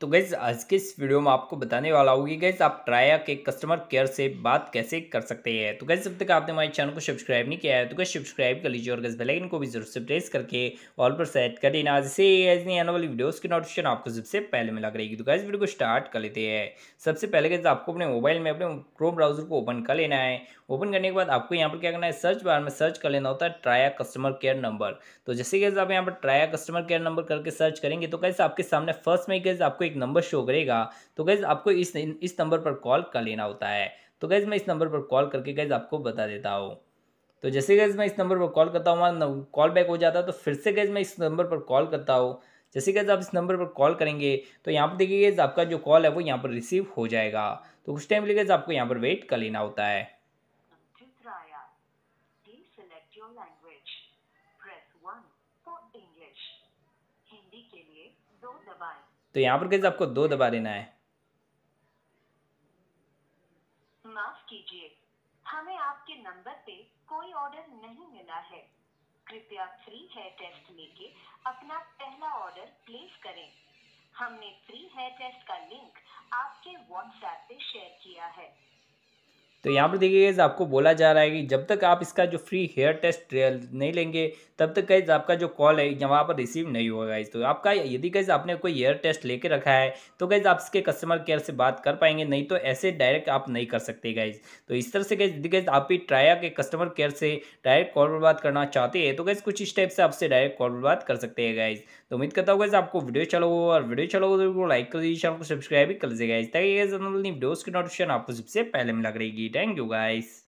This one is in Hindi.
तो गैस आज के इस वीडियो में आपको बताने वाला होगी गैस आप ट्राया के कस्टमर केयर से बात कैसे कर सकते हैं तो गैस जब तक आपने हमारे चैनल को सब्सक्राइब नहीं किया है तो गैस सब्सक्राइब कर लीजिए और गैस बेलाइन को भी जरूर से प्रेस करके ऑल पर सेट कर देना जिससे आने वाली वीडियोज़ की नोटिफिकेशन आपको सबसे पहले मिला करेगी तो गैस वीडियो को स्टार्ट कर लेते हैं सबसे पहले गैस आपको अपने मोबाइल में अपने क्रोम ब्राउजर को ओपन कर लेना है ओपन करने के बाद आपको यहाँ पर क्या करना है सर्च बार में सर्च कर लेना होता है ट्राया कस्टमर केयर नंबर तो जैसे गैस आप यहाँ पर ट्राया कस्टमर केयर नंबर करके सर्च करेंगे तो कैसे आपके सामने फर्स्ट में गैस आपको एक नंबर शो करेगा तो गैज़ आपको इस इस नंबर पर कॉल कर लेना होता है तो गैज़ मैं इस नंबर पर कॉल करके गैज़ आपको बता देता हूँ तो जैसे गैज़ मैं इस नंबर पर कॉल करता हूँ कॉल बैक हो जाता है तो फिर से गैज़ मैं इस नंबर पर कॉल करता हूँ जैसे गैज़ आप इस नंबर पर कॉल करेंगे तो यहाँ पर देखिए गैज़ आपका जो कॉल है वो यहाँ पर रिसीव हो जाएगा तो कुछ टाइम लिए गैज़ आपको यहाँ पर वेट कर लेना होता है दो तो यहाँ पर कैसे आपको दो दबा देना है माफ कीजिए हमें आपके नंबर पे कोई ऑर्डर नहीं मिला है कृपया फ्री हेयर टेस्ट लेके अपना पहला ऑर्डर प्लेस करें हमने फ्री हेयर टेस्ट का लिंक आपके व्हाट्सएप पे शेयर किया है तो यहाँ पर देखिए आपको बोला जा रहा है कि जब तक आप इसका जो फ्री हेयर टेस्ट नहीं लेंगे तब तक गाइज आपका जो कॉल है यहाँ पर रिसीव नहीं होगा गाइज तो आपका यदि गाइज आपने कोई हेयर टेस्ट लेके रखा है तो गाइज आप इसके कस्टमर केयर से बात कर पाएंगे नहीं तो ऐसे डायरेक्ट आप नहीं कर सकते गाइज तो इस तरह से गाइज यदि गाइज आप भी ट्राया के कस्टमर केयर से डायरेक्ट कॉल पर बात करना चाहते हैं तो गाइज कुछ इस टाइप से आपसे डायरेक्ट कॉल पर बात कर सकते हैं गाइज तो उम्मीद करता हूँ गाइज आपको वीडियो अच्छा चलो और वीडियो अच्छा चलो तो लाइक कर दीजिए चैनल को सब्सक्राइब भी कर दीजिए गाइज ताकि वीडियोज़ की नोटिफिकेशन आपको सबसे पहले लग रहेगी thank you guys